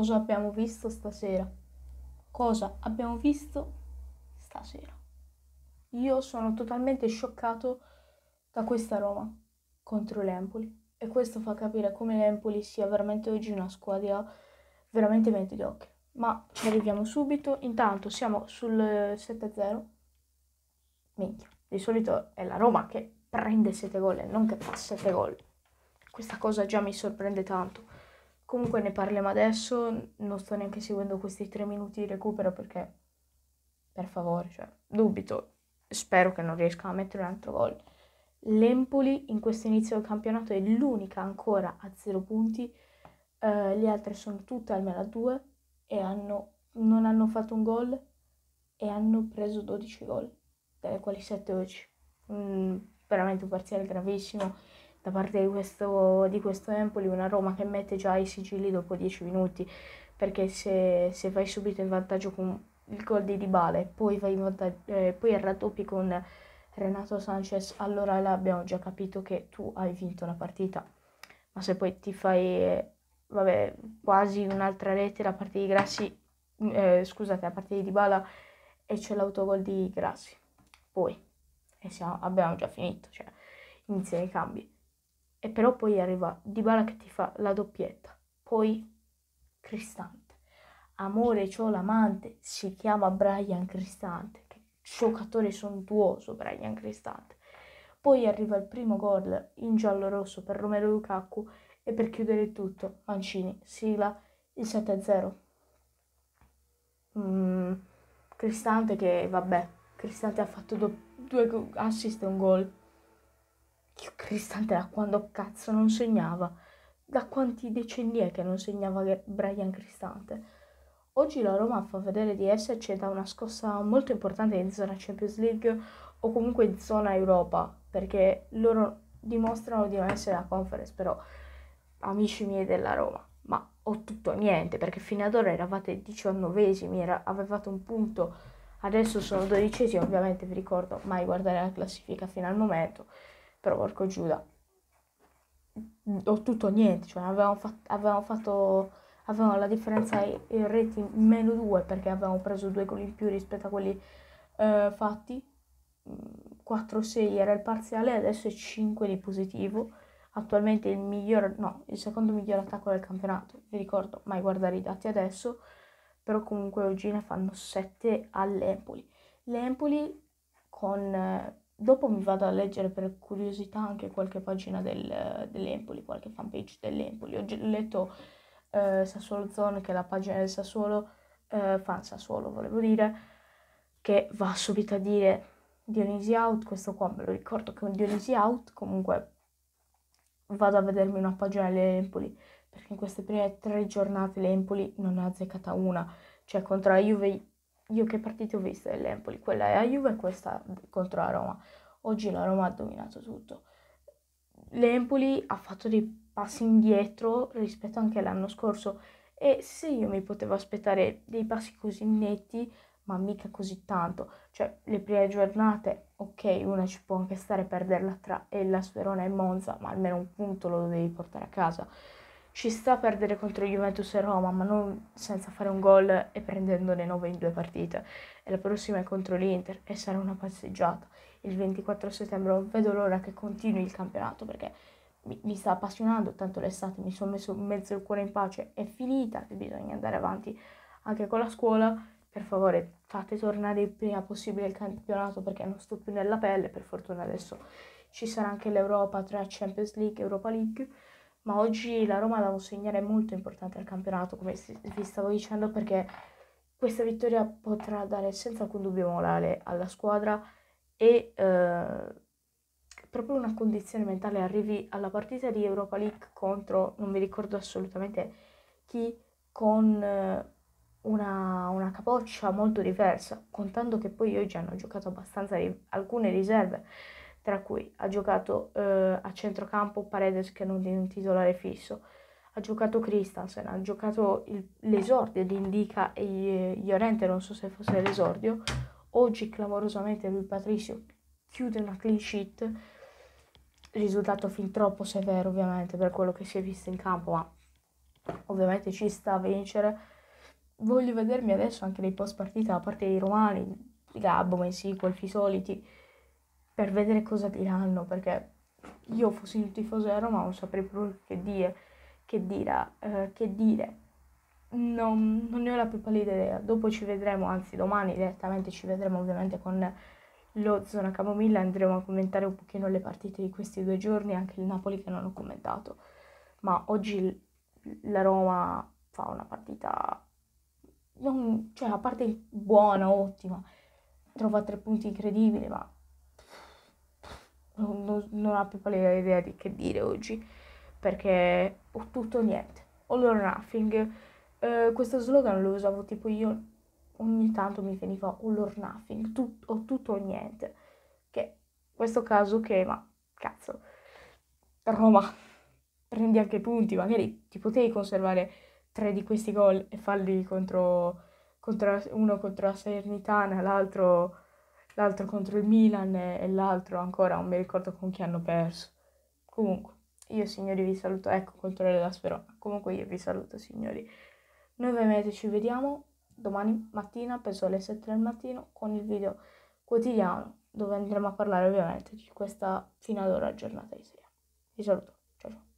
Cosa abbiamo visto stasera? Cosa abbiamo visto stasera? Io sono totalmente scioccato da questa Roma contro l'Empoli e questo fa capire come l'Empoli sia veramente oggi una squadra veramente mediocre. Ma ci arriviamo subito, intanto siamo sul 7-0. Minchia, di solito è la Roma che prende 7 gol e non che fa 7 gol. Questa cosa già mi sorprende tanto. Comunque ne parliamo adesso, non sto neanche seguendo questi tre minuti di recupero perché, per favore, cioè, dubito, spero che non riesca a mettere un altro gol. L'Empoli in questo inizio del campionato è l'unica ancora a zero punti, uh, le altre sono tutte almeno a due e hanno, non hanno fatto un gol e hanno preso 12 gol, dalle quali 7-12. Mm, veramente un parziale gravissimo da parte di questo, di questo Empoli, una Roma che mette già i sigilli dopo 10 minuti, perché se, se vai subito in vantaggio con il gol di Dybale, poi, vai in eh, poi il raddoppi con Renato Sanchez, allora là abbiamo già capito che tu hai vinto la partita, ma se poi ti fai... Eh, vabbè, quasi un'altra rete da parte di Grassi, mm, eh, scusate, da parte di Dybala e c'è l'autogol di Grassi. Poi, e siamo, abbiamo già finito, cioè, iniziano i cambi. E però poi arriva Dybala che ti fa la doppietta. Poi Cristante. Amore, c'ho l'amante, si chiama Brian Cristante. Che giocatore sontuoso Brian Cristante. Poi arriva il primo gol in giallo-rosso per Romero Lukaku e per chiudere tutto Mancini Sila, il 7-0. Mm, Cristante che vabbè, Cristante ha fatto do- due assist e un gol Dio cristante da quando cazzo non segnava. Da quanti decenni è che non segnava Brian Cristante? Oggi la Roma fa vedere di esserci da una scossa molto importante in zona Champions League o comunque in zona Europa, perché loro dimostrano di non essere la conference, però amici miei della Roma, ma ho tutto niente, perché fino ad ora eravate diciannovesimi, era, avevate un punto, adesso sono dodicesimi, ovviamente vi ricordo mai guardare la classifica fino al momento. Però porco Giuda, ho mm, tutto o niente, cioè avevamo, fatto, avevamo, fatto, avevamo la differenza in reti meno 2 perché avevamo preso due gol in più rispetto a quelli eh, fatti, 4-6 mm, era il parziale, adesso è 5 di positivo, attualmente il miglior, no, il secondo miglior attacco del campionato, vi ricordo, mai guardare i dati adesso, però comunque oggi ne fanno 7 all'Empoli. L'Empoli con... Eh, dopo mi vado a leggere per curiosità anche qualche pagina del, dell'Empoli, qualche fanpage dell'Empoli. Ho letto eh, Sassuolo Zone, che è la pagina del Sassuolo, eh, fan Sassuolo volevo dire, che va subito a dire Dionisi Out, questo qua me lo ricordo che è un Dionisi Out, comunque vado a vedermi una pagina dell'Empoli, perché in queste prime tre giornate l'Empoli non ne ha azzeccata una, cioè contro la Juve io che partite ho visto dell'Empoli, quella è a Juve e questa contro la Roma. Oggi la Roma ha dominato tutto. L'Empoli ha fatto dei passi indietro rispetto anche all'anno scorso e se io mi potevo aspettare dei passi così netti, ma mica così tanto, cioè le prime giornate, ok, una ci può anche stare perderla tra e la Sverona e Monza, ma almeno un punto lo devi portare a casa ci sta a perdere contro Juventus e Roma, ma non senza fare un gol e prendendone 9 in due partite. E la prossima è contro l'Inter e sarà una passeggiata. Il 24 settembre non vedo l'ora che continui il campionato perché mi, mi sta appassionando, tanto l'estate mi sono messo mezzo il cuore in pace, è finita che bisogna andare avanti anche con la scuola. Per favore fate tornare il prima possibile il campionato perché non sto più nella pelle, per fortuna adesso ci sarà anche l'Europa tra Champions League e Europa League ma oggi la Roma dà un segnale molto importante al campionato, come vi stavo dicendo, perché questa vittoria potrà dare senza alcun dubbio morale alla squadra e eh, proprio una condizione mentale arrivi alla partita di Europa League contro, non mi ricordo assolutamente chi, con una, una, capoccia molto diversa, contando che poi oggi hanno giocato abbastanza ri- alcune riserve tra cui ha giocato eh, a centrocampo Paredes che non è un titolare fisso, ha giocato Christensen, ha giocato il, l'esordio di Indica e eh, Llorente, non so se fosse l'esordio, oggi clamorosamente lui Patricio chiude una clean sheet, risultato fin troppo severo ovviamente per quello che si è visto in campo, ma ovviamente ci sta a vincere. Voglio vedermi adesso anche nei post partita a parte i romani, Gabbo, Messico, Fisoli, soliti, per vedere cosa diranno, perché io fossi un tifoso della Roma non saprei proprio che dire, che, dirà, eh, che dire. Non, non, ne ho la più pallida idea. Dopo ci vedremo, anzi domani direttamente ci vedremo ovviamente con lo Zona Camomilla, andremo a commentare un pochino le partite di questi due giorni, anche il Napoli che non ho commentato. Ma oggi la Roma fa una partita, non, cioè a parte buona, ottima, trova tre punti incredibili, ma non, non ho più pallida idea di che dire oggi, perché ho tutto o niente, all or nothing. Eh, questo slogan lo usavo tipo io ogni tanto mi veniva all or nothing, tut- o tutto o niente, che questo caso che, ma cazzo, Roma, prendi anche i punti, magari ti potevi conservare tre di questi gol e farli contro, contro uno contro la Salernitana, l'altro l'altro contro il Milan e, l'altro ancora non mi ricordo con chi hanno perso. Comunque, io signori vi saluto, ecco contro la Sperona. Comunque io vi saluto signori. Noi ovviamente ci vediamo domani mattina, penso alle 7 del mattino, con il video quotidiano dove andremo a parlare ovviamente di questa fino ad ora giornata di serie. Vi saluto, ciao ciao.